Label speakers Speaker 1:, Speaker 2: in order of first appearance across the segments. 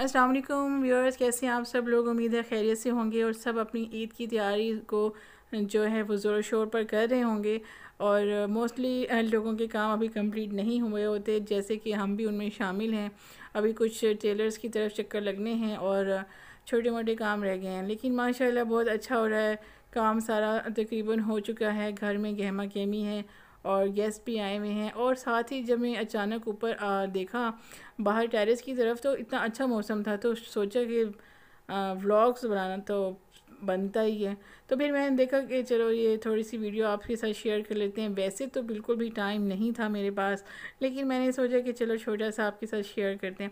Speaker 1: अस्सलाम वालेकुम व्यूअर्स कैसे हैं आप सब लोग उम्मीद है खैरियत से होंगे और सब अपनी ईद की तैयारी को जो है वो ज़ोर शोर पर कर रहे होंगे और मोस्टली लोगों के काम अभी कंप्लीट नहीं हुए होते जैसे कि हम भी उनमें शामिल हैं अभी कुछ टेलर्स की तरफ चक्कर लगने हैं और छोटे मोटे काम रह गए हैं लेकिन माशाल्लाह बहुत अच्छा हो रहा है काम सारा तकरीबन हो चुका है घर में गहमा गहमी है और गेस्ट भी आए हुए हैं और साथ ही जब मैं अचानक ऊपर देखा बाहर टेरेस की तरफ तो इतना अच्छा मौसम था तो सोचा कि व्लॉग्स बनाना तो बनता ही है तो फिर मैंने देखा कि चलो ये थोड़ी सी वीडियो आपके साथ शेयर कर लेते हैं वैसे तो बिल्कुल भी टाइम नहीं था मेरे पास लेकिन मैंने सोचा कि चलो छोटा सा आपके साथ शेयर करते हैं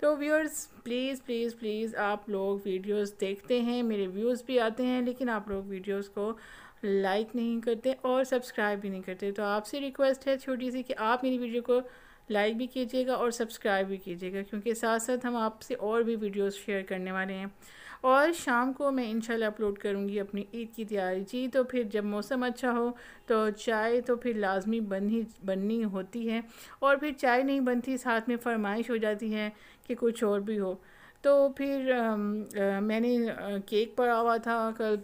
Speaker 1: तो व्यूअर्स प्लीज़ प्लीज़ प्लीज़ आप लोग वीडियोस देखते हैं मेरे व्यूज़ भी आते हैं लेकिन आप लोग वीडियोस को लाइक नहीं करते और सब्सक्राइब भी नहीं करते तो आपसे रिक्वेस्ट है छोटी सी कि आप मेरी वीडियो को लाइक भी कीजिएगा और सब्सक्राइब भी कीजिएगा क्योंकि साथ साथ हम आपसे और भी वीडियोस शेयर करने वाले हैं और शाम को मैं इंशाल्लाह अपलोड करूँगी अपनी ईद की तैयारी जी तो फिर जब मौसम अच्छा हो तो चाय तो फिर लाजमी बन ही बननी होती है और फिर चाय नहीं बनती साथ में फरमाइश हो जाती है कि कुछ और भी हो तो फिर आ, आ, मैंने केक पड़ा हुआ था कल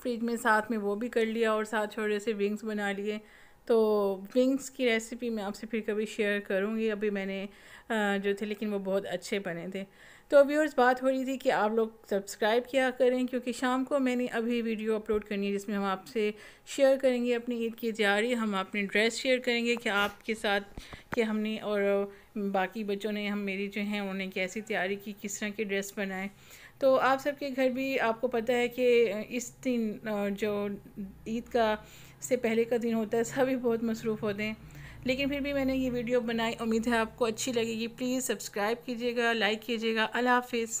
Speaker 1: फ्रिज में साथ में वो भी कर लिया और साथ छोटे से विंग्स बना लिए तो विंग्स की रेसिपी मैं आपसे फिर कभी शेयर करूँगी अभी मैंने जो थे लेकिन वो बहुत अच्छे बने थे तो और बात हो रही थी कि आप लोग सब्सक्राइब किया करें क्योंकि शाम को मैंने अभी वीडियो अपलोड करनी है जिसमें हम आपसे शेयर करेंगे अपनी ईद की तैयारी हम अपनी ड्रेस शेयर करेंगे कि आपके साथ कि हमने और बाकी बच्चों ने हम मेरी जो हैं उन्होंने कैसी तैयारी की किस तरह के ड्रेस बनाए तो आप सबके घर भी आपको पता है कि इस दिन जो ईद का से पहले का दिन होता है सभी बहुत मसरूफ़ होते हैं लेकिन फिर भी मैंने ये वीडियो बनाई उम्मीद है आपको अच्छी लगेगी प्लीज़ सब्सक्राइब कीजिएगा लाइक कीजिएगा अल्लाह हाफिज़